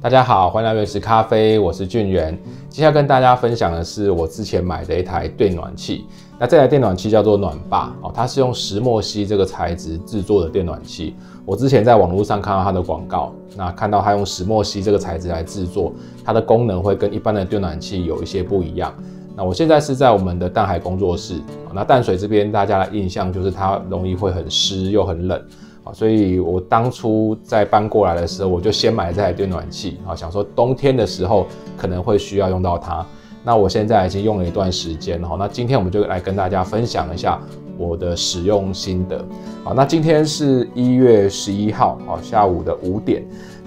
大家好，欢迎来原始咖啡，我是俊源。接下来跟大家分享的是我之前买的一台电暖器。那这台电暖器叫做暖霸哦，它是用石墨烯这个材质制作的电暖器。我之前在网络上看到它的广告，那看到它用石墨烯这个材质来制作，它的功能会跟一般的电暖器有一些不一样。那我现在是在我们的淡海工作室，那淡水这边大家的印象就是它容易会很湿又很冷。啊，所以我当初在搬过来的时候，我就先买这台电暖器啊，想说冬天的时候可能会需要用到它。那我现在已经用了一段时间了，哈，那今天我们就来跟大家分享一下我的使用心得。好，那今天是一月十一号，好，下午的五点。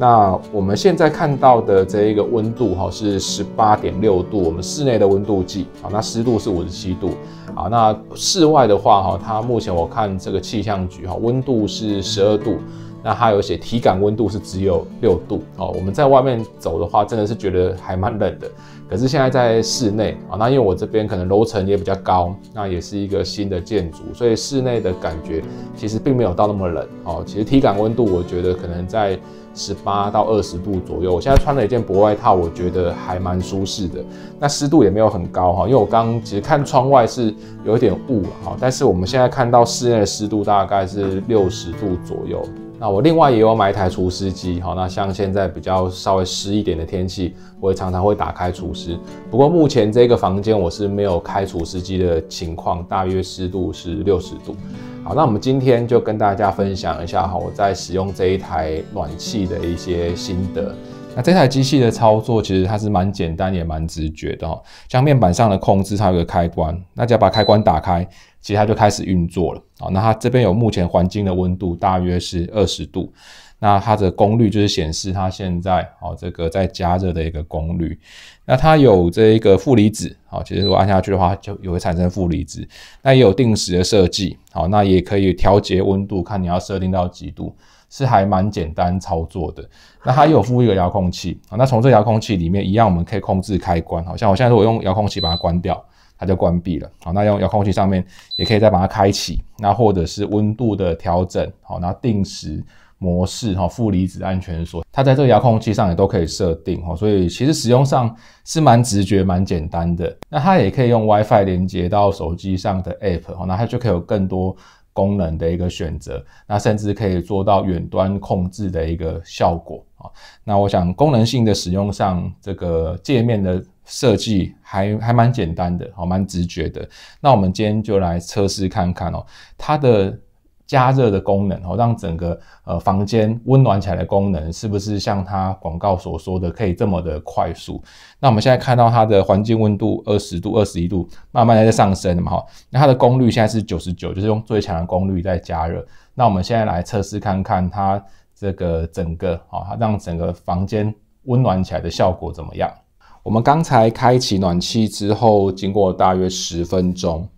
那我们现在看到的这一个温度哈是十八点六度，我们室内的温度计啊，那湿度是五十七度啊。那室外的话哈，它目前我看这个气象局哈，温度是十二度，那它有写体感温度是只有六度哦。我们在外面走的话，真的是觉得还蛮冷的。可是现在在室内啊，那因为我这边可能楼层也比较高，那也是一个新的建筑，所以室内的感觉其实并没有到那么冷哦。其实体感温度我觉得可能在。十八到二十度左右，我现在穿了一件薄外套，我觉得还蛮舒适的。那湿度也没有很高哈，因为我刚其实看窗外是有一点雾哈，但是我们现在看到室内的湿度大概是六十度左右。那我另外也有买一台除湿机哈，那像现在比较稍微湿一点的天气，我也常常会打开除湿。不过目前这个房间我是没有开除湿机的情况，大约湿度是六十度。好，那我们今天就跟大家分享一下哈，我在使用这一台暖气的一些心得。那这台机器的操作其实它是蛮简单也蛮直觉的哈，像面板上的控制，它有个开关，那只要把开关打开，其实它就开始运作了。啊。那它这边有目前环境的温度大约是二十度。那它的功率就是显示它现在哦这个在加热的一个功率。那它有这个负离子，好，其实如果按下去的话就也会产生负离子。那也有定时的设计，好，那也可以调节温度，看你要设定到几度，是还蛮简单操作的。那它也有附一个遥控器，好，那从这遥控器里面一样我们可以控制开关，好像我现在如果用遥控器把它关掉，它就关闭了，好，那用遥控器上面也可以再把它开启，那或者是温度的调整，好，那定时。模式哈，负离子安全锁，它在这个遥控器上也都可以设定哈，所以其实使用上是蛮直觉、蛮简单的。那它也可以用 WiFi 连接到手机上的 App，那它就可以有更多功能的一个选择。那甚至可以做到远端控制的一个效果啊。那我想功能性的使用上，这个界面的设计还还蛮简单的，好蛮直觉的。那我们今天就来测试看看哦，它的。加热的功能，哈，让整个呃房间温暖起来的功能，是不是像它广告所说的可以这么的快速？那我们现在看到它的环境温度二十度、二十一度，慢慢的在上升嘛，哈。那它的功率现在是九十九，就是用最强的功率在加热。那我们现在来测试看看它这个整个，哈，让整个房间温暖起来的效果怎么样？我们刚才开启暖气之后，经过大约十分钟。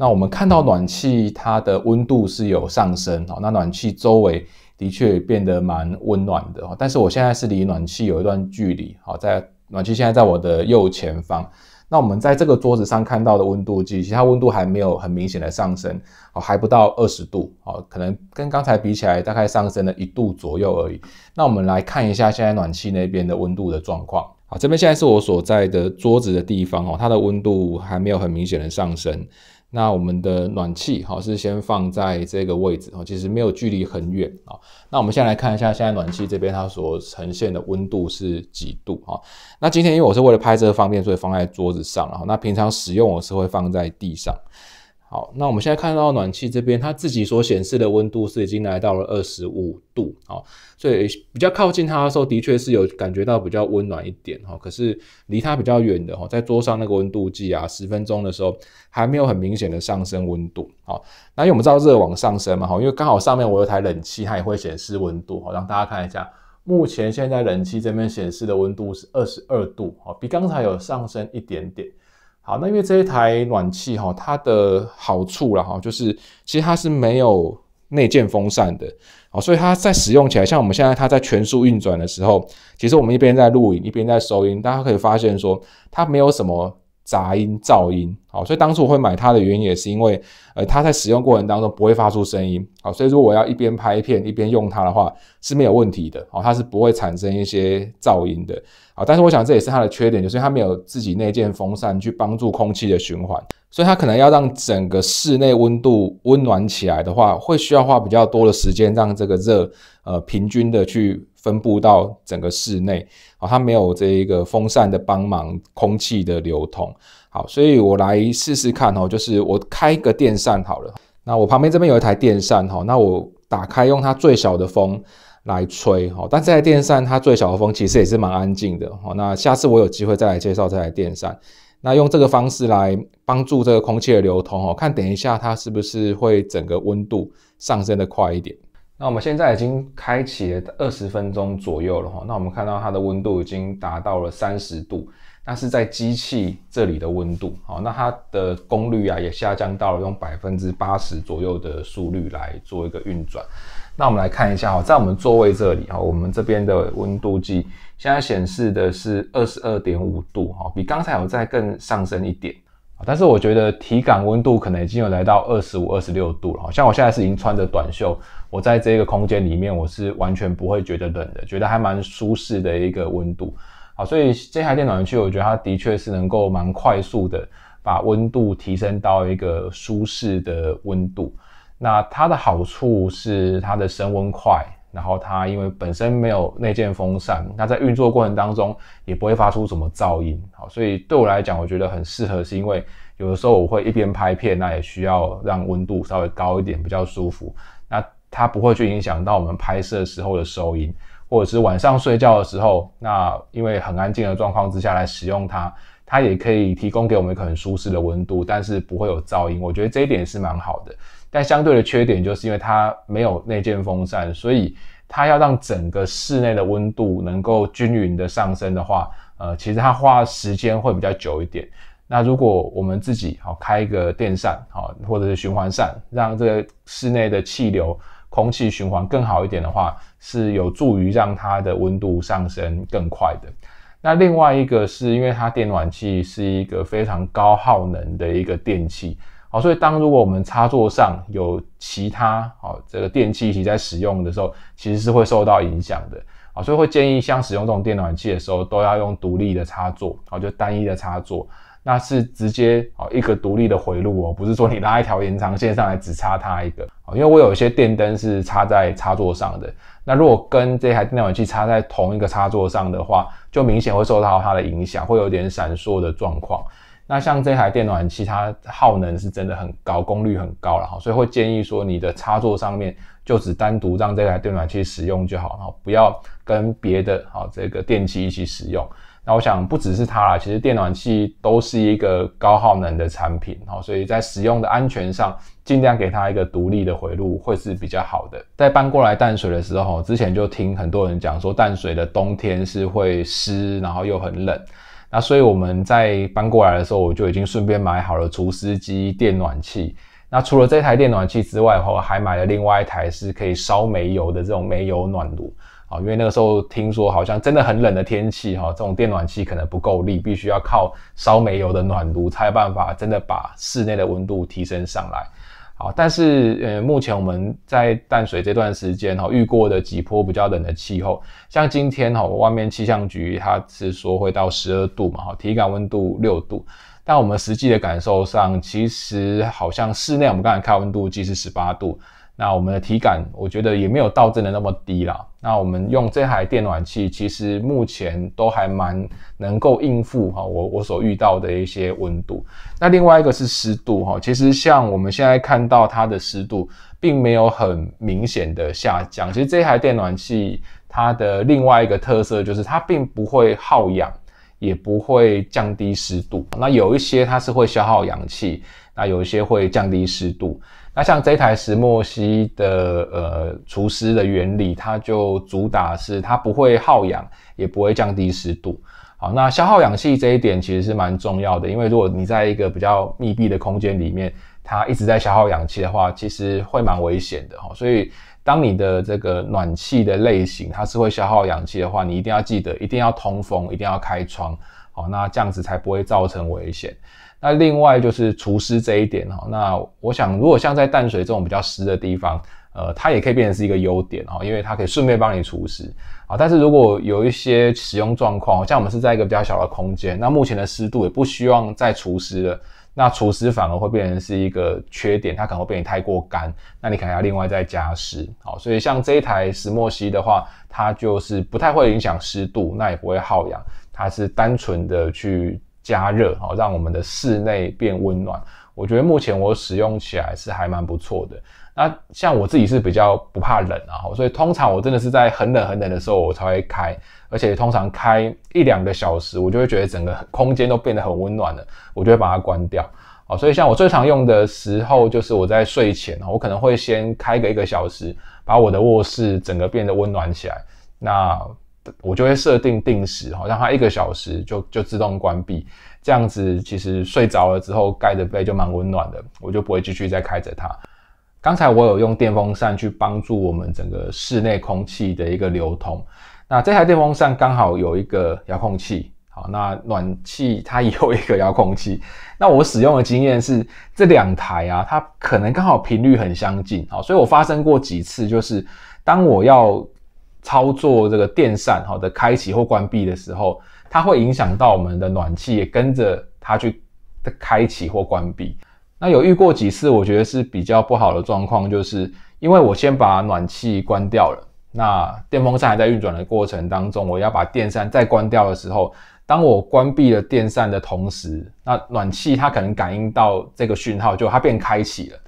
那我们看到暖气，它的温度是有上升哦。那暖气周围的确变得蛮温暖的哦。但是我现在是离暖气有一段距离哦，在暖气现在在我的右前方。那我们在这个桌子上看到的温度计，其实它温度还没有很明显的上升哦，还不到二十度哦，可能跟刚才比起来，大概上升了一度左右而已。那我们来看一下现在暖气那边的温度的状况。好，这边现在是我所在的桌子的地方哦，它的温度还没有很明显的上升。那我们的暖气哈是先放在这个位置哈，其实没有距离很远啊。那我们先来看一下，现在暖气这边它所呈现的温度是几度哈。那今天因为我是为了拍这个方便，所以放在桌子上，然那平常使用我是会放在地上。好，那我们现在看到暖气这边，它自己所显示的温度是已经来到了二十五度，好，所以比较靠近它的时候，的确是有感觉到比较温暖一点哈。可是离它比较远的哈，在桌上那个温度计啊，十分钟的时候还没有很明显的上升温度，好，那因为我们知道热往上升嘛，哈，因为刚好上面我有台冷气，它也会显示温度，好，让大家看一下，目前现在冷气这边显示的温度是二十二度，好，比刚才有上升一点点。好，那因为这一台暖气哈，它的好处了哈，就是其实它是没有内建风扇的，好，所以它在使用起来，像我们现在它在全速运转的时候，其实我们一边在录影一边在收音，大家可以发现说它没有什么。杂音、噪音，好，所以当初我会买它的原因也是因为，呃，它在使用过程当中不会发出声音，好，所以如果要一边拍片一边用它的话是没有问题的，好，它是不会产生一些噪音的，好，但是我想这也是它的缺点，就是它没有自己那件风扇去帮助空气的循环，所以它可能要让整个室内温度温暖起来的话，会需要花比较多的时间让这个热，呃，平均的去。分布到整个室内，哦，它没有这一个风扇的帮忙，空气的流通，好，所以我来试试看哦，就是我开个电扇好了。那我旁边这边有一台电扇，哈，那我打开用它最小的风来吹，哈，但这台电扇它最小的风其实也是蛮安静的，哈，那下次我有机会再来介绍这台电扇。那用这个方式来帮助这个空气的流通，哦，看等一下它是不是会整个温度上升的快一点。那我们现在已经开启了二十分钟左右了哈，那我们看到它的温度已经达到了三十度，那是在机器这里的温度哦，那它的功率啊也下降到了用百分之八十左右的速率来做一个运转。那我们来看一下哦，在我们座位这里哈，我们这边的温度计现在显示的是二十二点五度哈，比刚才有在更上升一点。但是我觉得体感温度可能已经有来到二十五、二十六度了哈，像我现在是已经穿着短袖，我在这个空间里面我是完全不会觉得冷的，觉得还蛮舒适的一个温度。好，所以这台电暖器，我觉得它的确是能够蛮快速的把温度提升到一个舒适的温度。那它的好处是它的升温快。然后它因为本身没有内建风扇，那在运作过程当中也不会发出什么噪音，好，所以对我来讲，我觉得很适合，是因为有的时候我会一边拍片，那也需要让温度稍微高一点比较舒服，那它不会去影响到我们拍摄时候的收音，或者是晚上睡觉的时候，那因为很安静的状况之下来使用它，它也可以提供给我们一个很舒适的温度，但是不会有噪音，我觉得这一点是蛮好的。但相对的缺点就是因为它没有内建风扇，所以它要让整个室内的温度能够均匀的上升的话，呃，其实它花时间会比较久一点。那如果我们自己好开一个电扇好，或者是循环扇，让这个室内的气流空气循环更好一点的话，是有助于让它的温度上升更快的。那另外一个是因为它电暖器是一个非常高耗能的一个电器。好，所以当如果我们插座上有其他好这个电器起在使用的时候，其实是会受到影响的。好，所以会建议像使用这种电暖器的时候，都要用独立的插座，好就单一的插座，那是直接好一个独立的回路哦，不是说你拉一条延长线上来只插它一个。好，因为我有一些电灯是插在插座上的，那如果跟这台电暖器插在同一个插座上的话，就明显会受到它的影响，会有点闪烁的状况。那像这台电暖器，它耗能是真的很高，功率很高了哈，所以会建议说，你的插座上面就只单独让这台电暖器使用就好哈，不要跟别的好这个电器一起使用。那我想不只是它啦，其实电暖器都是一个高耗能的产品哈，所以在使用的安全上，尽量给它一个独立的回路会是比较好的。在搬过来淡水的时候，之前就听很多人讲说，淡水的冬天是会湿，然后又很冷。那所以我们在搬过来的时候，我就已经顺便买好了除湿机电暖气。那除了这台电暖气之外的话，我还买了另外一台是可以烧煤油的这种煤油暖炉啊。因为那个时候听说好像真的很冷的天气哈，这种电暖气可能不够力，必须要靠烧煤油的暖炉才有办法真的把室内的温度提升上来。啊，但是呃，目前我们在淡水这段时间哈，遇过的几波比较冷的气候，像今天哈，外面气象局它是说会到十二度嘛，哈，体感温度六度，但我们实际的感受上，其实好像室内我们刚才看温度计是十八度。那我们的体感，我觉得也没有到真的那么低啦。那我们用这台电暖器，其实目前都还蛮能够应付哈。我我所遇到的一些温度。那另外一个是湿度哈，其实像我们现在看到它的湿度，并没有很明显的下降。其实这台电暖器它的另外一个特色就是它并不会耗氧，也不会降低湿度。那有一些它是会消耗氧气，那有一些会降低湿度。那像这台石墨烯的呃除湿的原理，它就主打是它不会耗氧，也不会降低湿度。好，那消耗氧气这一点其实是蛮重要的，因为如果你在一个比较密闭的空间里面，它一直在消耗氧气的话，其实会蛮危险的哈。所以当你的这个暖气的类型它是会消耗氧气的话，你一定要记得一定要通风，一定要开窗，好，那这样子才不会造成危险。那另外就是除湿这一点哦，那我想如果像在淡水这种比较湿的地方，呃，它也可以变成是一个优点哦，因为它可以顺便帮你除湿啊。但是如果有一些使用状况，像我们是在一个比较小的空间，那目前的湿度也不希望再除湿了，那除湿反而会变成是一个缺点，它可能会变你太过干，那你可能要另外再加湿。好，所以像这一台石墨烯的话，它就是不太会影响湿度，那也不会耗氧，它是单纯的去。加热哦，让我们的室内变温暖。我觉得目前我使用起来是还蛮不错的。那像我自己是比较不怕冷啊，所以通常我真的是在很冷很冷的时候我才会开，而且通常开一两个小时，我就会觉得整个空间都变得很温暖了，我就会把它关掉。好，所以像我最常用的时候，就是我在睡前，我可能会先开个一个小时，把我的卧室整个变得温暖起来。那。我就会设定定时，好让它一个小时就就自动关闭。这样子其实睡着了之后盖着被就蛮温暖的，我就不会继续再开着它。刚才我有用电风扇去帮助我们整个室内空气的一个流通。那这台电风扇刚好有一个遥控器，好，那暖气它也有一个遥控器。那我使用的经验是这两台啊，它可能刚好频率很相近，好，所以我发生过几次就是当我要。操作这个电扇哈的开启或关闭的时候，它会影响到我们的暖气也跟着它去的开启或关闭。那有遇过几次，我觉得是比较不好的状况，就是因为我先把暖气关掉了，那电风扇还在运转的过程当中，我要把电扇再关掉的时候，当我关闭了电扇的同时，那暖气它可能感应到这个讯号，就它便开启了。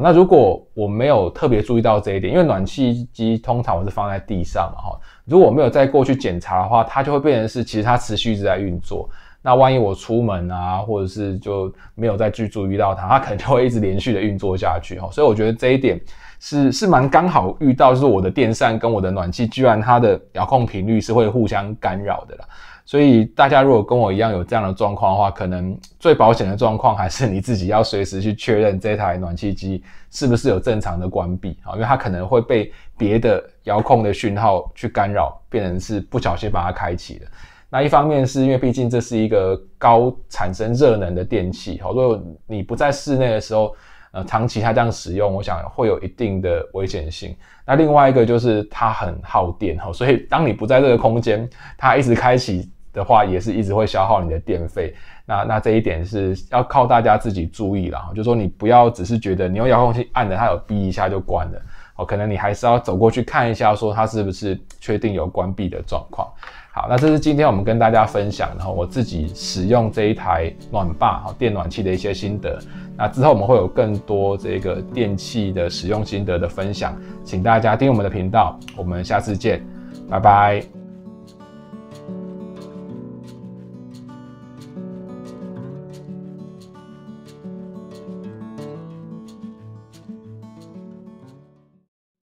那如果我没有特别注意到这一点，因为暖气机通常我是放在地上嘛哈，如果我没有再过去检查的话，它就会变成是其实它持续一直在运作。那万一我出门啊，或者是就没有再去注意到它，它可能就会一直连续的运作下去哈。所以我觉得这一点。是是蛮刚好遇到，就是我的电扇跟我的暖气，居然它的遥控频率是会互相干扰的啦。所以大家如果跟我一样有这样的状况的话，可能最保险的状况还是你自己要随时去确认这台暖气机是不是有正常的关闭啊，因为它可能会被别的遥控的讯号去干扰，变成是不小心把它开启的。那一方面是因为毕竟这是一个高产生热能的电器，好多你不在室内的时候。呃，长期它这样使用，我想会有一定的危险性。那另外一个就是它很耗电哈，所以当你不在这个空间，它一直开启的话，也是一直会消耗你的电费。那那这一点是要靠大家自己注意了，就说你不要只是觉得你用遥控器按的它有闭一下就关了，哦，可能你还是要走过去看一下，说它是不是确定有关闭的状况。好，那这是今天我们跟大家分享，然后我自己使用这一台暖霸哈电暖器的一些心得。那之后我们会有更多这个电器的使用心得的分享，请大家订阅我们的频道。我们下次见，拜拜。